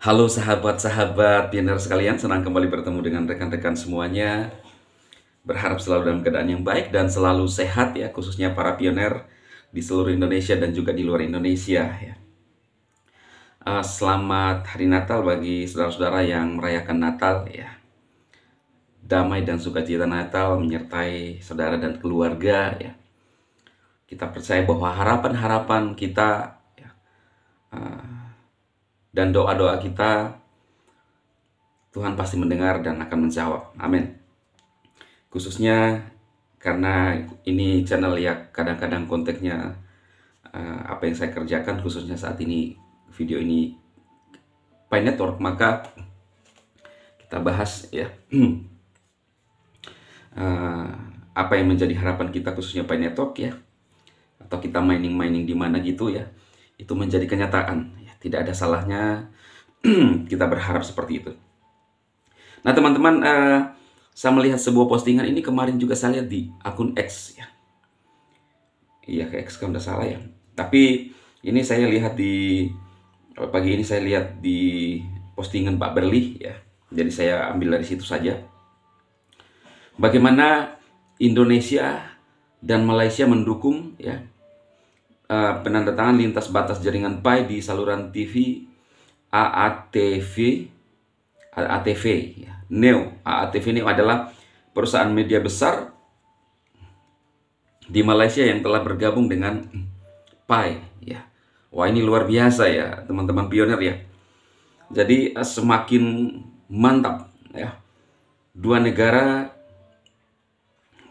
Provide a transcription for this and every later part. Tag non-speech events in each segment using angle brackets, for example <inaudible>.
Halo sahabat-sahabat pioner sekalian, senang kembali bertemu dengan rekan-rekan semuanya. Berharap selalu dalam keadaan yang baik dan selalu sehat ya, khususnya para pioner di seluruh Indonesia dan juga di luar Indonesia ya. Uh, selamat Hari Natal bagi saudara-saudara yang merayakan Natal ya. Damai dan sukacita Natal menyertai saudara dan keluarga ya. Kita percaya bahwa harapan-harapan kita ya, uh, dan doa-doa kita, Tuhan pasti mendengar dan akan menjawab. Amin. Khususnya karena ini channel ya kadang-kadang konteksnya uh, eh, apa yang saya kerjakan khususnya saat ini video ini Pi Network maka kita bahas ya uh, <clears throat> apa yang menjadi harapan kita khususnya Pi Network ya atau kita mining-mining di mana gitu ya itu menjadi kenyataan tidak ada salahnya <clears throat> kita berharap seperti itu. Nah teman-teman, uh, saya melihat sebuah postingan ini kemarin juga saya lihat di akun X ya. Iya ke X kan udah salah ya. Tapi ini saya lihat di eh, pagi ini saya lihat di postingan Pak Berli ya. Jadi saya ambil dari situ saja. Bagaimana Indonesia dan Malaysia mendukung ya Eh, penandatangan lintas batas jaringan PAI di saluran TV AATV AATV ya. Neo AATV Neo adalah perusahaan media besar di Malaysia yang telah bergabung dengan PAI ya. Wah ini luar biasa ya teman-teman pioner ya. Jadi eh, semakin mantap ya. Dua negara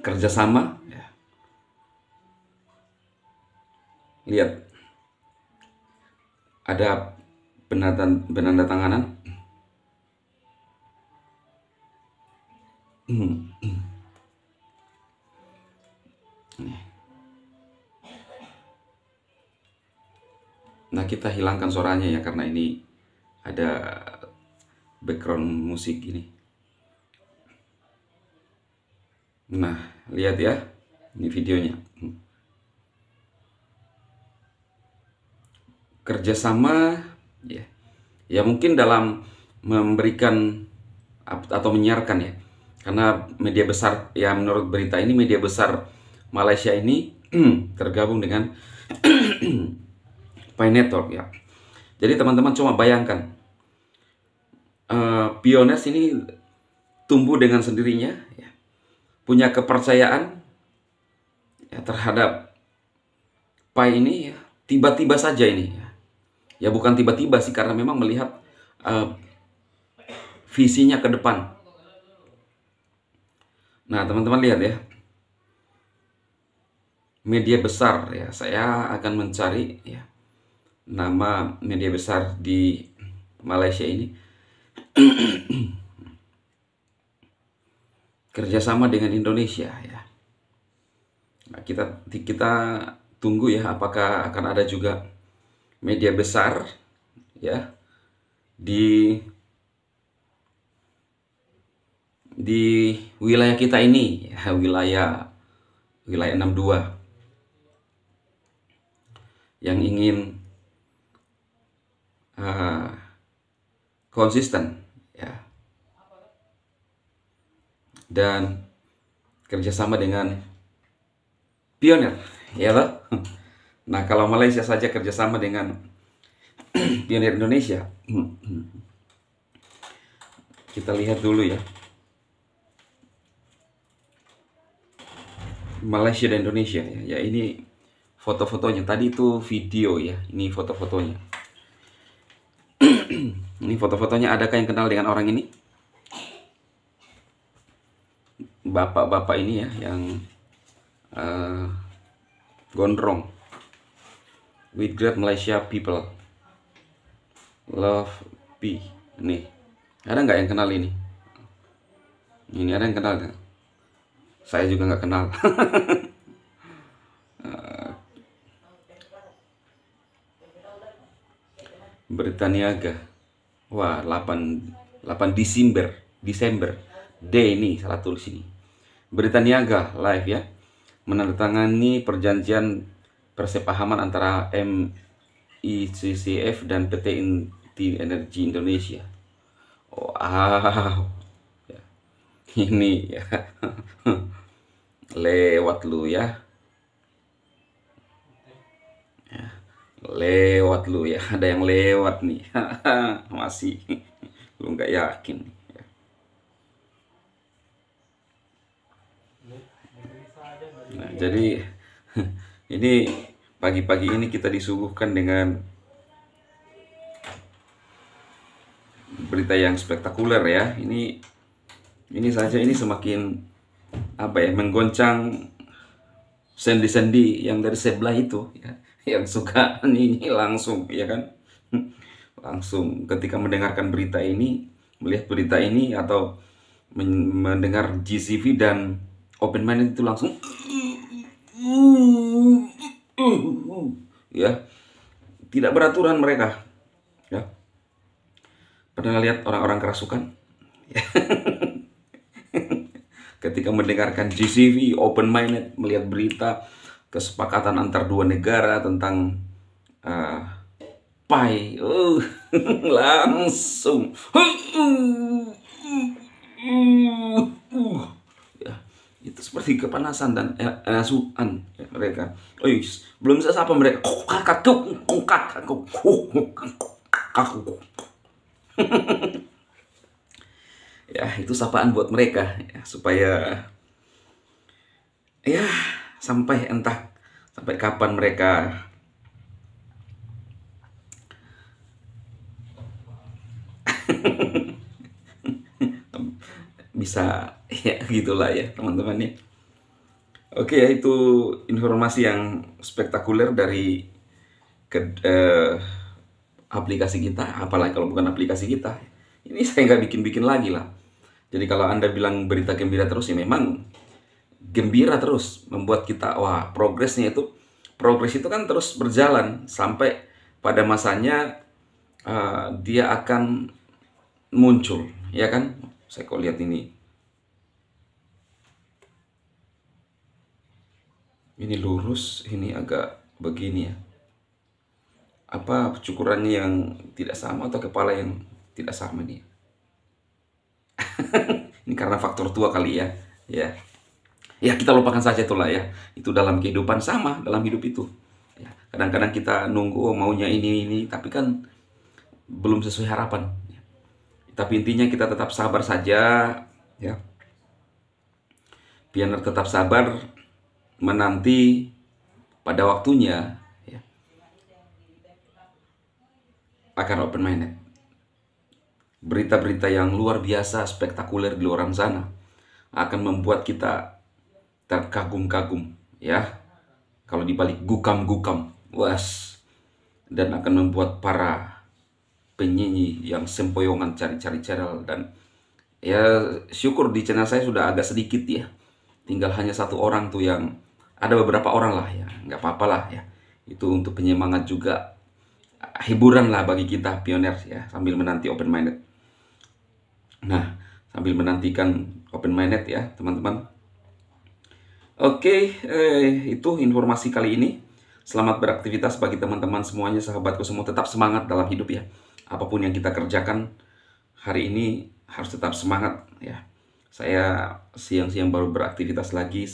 kerjasama lihat ada penanda, penanda tanganan hmm. Nah kita hilangkan suaranya ya karena ini ada background musik ini Nah lihat ya ini videonya hmm. kerjasama ya ya mungkin dalam memberikan atau menyiarkan ya karena media besar ya menurut berita ini media besar Malaysia ini <clears throat> tergabung dengan <clears throat> Pi Network ya jadi teman-teman cuma bayangkan uh, ini tumbuh dengan sendirinya ya. punya kepercayaan ya, terhadap Pi ini ya tiba-tiba saja ini ya Ya bukan tiba-tiba sih karena memang melihat uh, visinya ke depan. Nah, teman-teman lihat ya. Media besar ya. Saya akan mencari ya nama media besar di Malaysia ini. <clears throat> kerjasama dengan Indonesia ya. Nah, kita kita tunggu ya apakah akan ada juga media besar ya di di wilayah kita ini ya, <laughs> wilayah wilayah 62 yang ingin uh, konsisten ya dan kerjasama dengan pioner ya loh <laughs> Nah, kalau Malaysia saja kerjasama dengan <clears throat> Pionir Indonesia, <clears throat> kita lihat dulu ya. Malaysia dan Indonesia ya, ya ini foto-fotonya tadi itu video ya ini foto-fotonya <clears throat> ini foto-fotonya adakah yang kenal dengan orang ini bapak-bapak ini ya yang uh, gondrong with great Malaysia people love P. nih ada nggak yang kenal ini ini ada yang kenal gak? saya juga nggak kenal <laughs> eh, Berita Niaga. wah 8 8 Desember Desember D ini salah tulis ini Berita Niaga live ya menandatangani perjanjian persepahaman antara MICCF dan PT Inti Energi Indonesia. Oh, wow, ya. ini ya lewat lu ya. ya. lewat lu ya, ada yang lewat nih, <laughs> masih lu nggak yakin. Ya. Nah, jadi <laughs> Ini pagi-pagi ini kita disuguhkan dengan berita yang spektakuler ya. Ini ini saja ini semakin apa ya menggoncang sendi-sendi yang dari sebelah itu ya yang suka ini <laughs> langsung ya kan <laughs> langsung ketika mendengarkan berita ini melihat berita ini atau mendengar GCV dan open mind itu langsung uh, uh, uh ya tidak beraturan mereka ya pernah lihat orang-orang kerasukan ya. <laughs> ketika mendengarkan GCV open minded melihat berita kesepakatan antar dua negara tentang uh, pai uh, <laughs> langsung uh, uh, uh, ya, itu seperti kepanasan dan eh, mereka. Uis, oh, iya, belum selesai apa mereka. ya, itu sapaan buat mereka ya, supaya ya sampai entah sampai kapan mereka <laughs> bisa ya gitulah ya teman-teman ya. Oke, ya itu informasi yang spektakuler dari ke, eh, aplikasi kita, apalagi kalau bukan aplikasi kita. Ini saya nggak bikin-bikin lagi lah. Jadi kalau Anda bilang berita gembira terus, ya memang gembira terus. Membuat kita, wah progresnya itu, progres itu kan terus berjalan sampai pada masanya uh, dia akan muncul, ya kan? Saya kok lihat ini ini lurus ini agak begini ya apa cukurannya yang tidak sama atau kepala yang tidak sama nih <laughs> ini karena faktor tua kali ya ya ya kita lupakan saja itulah ya itu dalam kehidupan sama dalam hidup itu ya, kadang-kadang kita nunggu oh, maunya ini ini tapi kan belum sesuai harapan tapi intinya kita tetap sabar saja ya Pianer tetap sabar menanti pada waktunya ya, akan open minded. Berita-berita yang luar biasa spektakuler di luar sana akan membuat kita terkagum-kagum ya. Kalau dibalik gukam-gukam, was dan akan membuat para penyanyi yang sempoyongan cari-cari channel dan ya syukur di channel saya sudah agak sedikit ya tinggal hanya satu orang tuh yang ada beberapa orang lah ya nggak apa-apa lah ya itu untuk penyemangat juga hiburan lah bagi kita pioner ya sambil menanti open minded nah sambil menantikan open minded ya teman-teman oke eh, itu informasi kali ini selamat beraktivitas bagi teman-teman semuanya sahabatku semua tetap semangat dalam hidup ya apapun yang kita kerjakan hari ini harus tetap semangat ya saya siang-siang baru beraktivitas lagi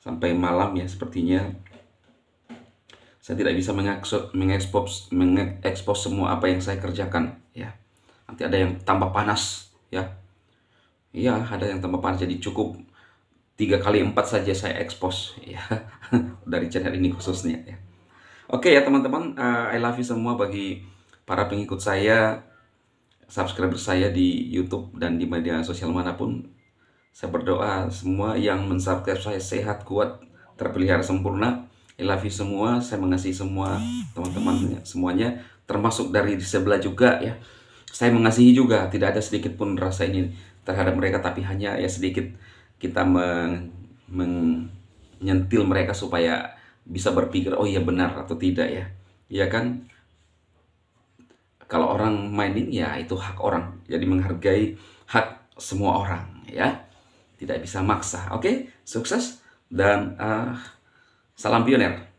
sampai malam ya sepertinya saya tidak bisa mengekspos mengekspos semua apa yang saya kerjakan ya nanti ada yang tambah panas ya iya ada yang tambah panas jadi cukup tiga kali empat saja saya ekspos ya <laughs> dari channel ini khususnya ya oke ya teman-teman uh, I love you semua bagi para pengikut saya subscriber saya di YouTube dan di media sosial manapun saya berdoa semua yang mensubscribe saya sehat, kuat, terpelihara sempurna. I love you semua, saya mengasihi semua teman-teman semuanya, termasuk dari di sebelah juga ya. Saya mengasihi juga, tidak ada sedikit pun rasa ini terhadap mereka, tapi hanya ya sedikit kita meng, menyentil mereka supaya bisa berpikir oh iya benar atau tidak ya, ya kan? kalau orang mining ya itu hak orang jadi menghargai hak semua orang ya tidak bisa maksa. Oke, okay? sukses dan uh, salam pioner.